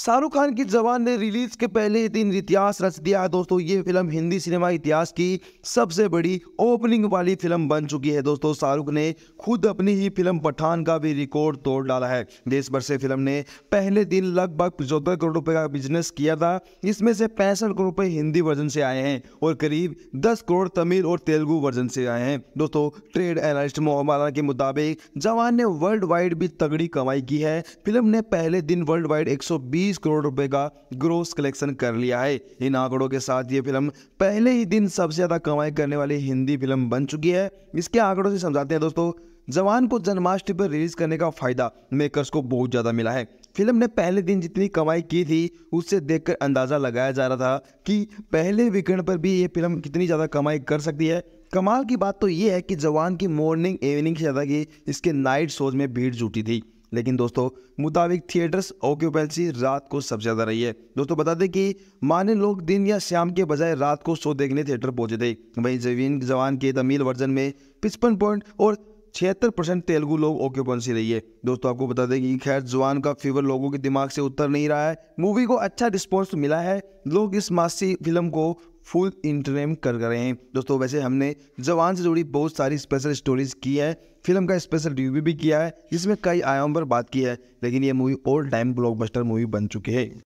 शाहरुख खान की जवान ने रिलीज के पहले ही दिन इतिहास रच दिया है दोस्तों ये फिल्म हिंदी सिनेमा इतिहास की सबसे बड़ी ओपनिंग वाली फिल्म बन चुकी है दोस्तों शाहरुख ने खुद अपनी ही फिल्म पठान का भी रिकॉर्ड तोड़ डाला है देश भर से फिल्म ने पहले दिन लगभग पचहत्तर करोड़ रुपए का बिजनेस किया था इसमें से पैंसठ करोड़ रुपए हिंदी वर्जन से आए हैं और करीब दस करोड़ तमिल और तेलुगु वर्जन से आए हैं दोस्तों ट्रेड एनालिस्ट मोहम्मद के मुताबिक जवान ने वर्ल्ड वाइड भी तगड़ी कमाई की है फिल्म ने पहले दिन वर्ल्ड वाइड एक बीस करोड़ रुपए का ग्रोस कलेक्शन कर लिया है इन आंकड़ों के साथ ये फिल्म पहले ही दिन सबसे ज़्यादा कमाई करने वाली हिंदी फिल्म बन चुकी है इसके आंकड़ों से समझाते हैं दोस्तों जवान को जन्माष्टमी पर रिलीज करने का फायदा मेकर्स को बहुत ज़्यादा मिला है फिल्म ने पहले दिन जितनी कमाई की थी उससे देखकर अंदाज़ा लगाया जा रहा था कि पहले वीकेंड पर भी ये फिल्म कितनी ज़्यादा कमाई कर सकती है कमाल की बात तो ये है कि जवान की मॉर्निंग इवनिंग से ज़्यादा की इसके नाइट शोज में भीड़ जुटी थी लेकिन दोस्तों मुताबिक थिएटर्स ऑक्यूपेंसी रात को सबसे ज़्यादा रही है दोस्तों बता दें कि माने लोग दिन या शाम के बजाय रात को शो देखने थिएटर पहुंचे थे वहीं जवीन जवान के तमिल वर्जन में पिचपन पॉइंट और छिहत्तर परसेंट तेलुगु लोग ऑक्यूपेंसी रही है दोस्तों आपको बता दें कि खैर जवान का फीवर लोगों के दिमाग से उतर नहीं रहा है मूवी को अच्छा रिस्पॉन्स तो मिला है लोग इस मासी फिल्म को फुल इंटरनेम कर रहे हैं दोस्तों वैसे हमने जवान से जुड़ी बहुत सारी स्पेशल स्टोरीज की है फिल्म का स्पेशल रिव्यू भी किया है जिसमें कई आयाम पर बात की है लेकिन ये movie old time blockbuster movie बन चुकी है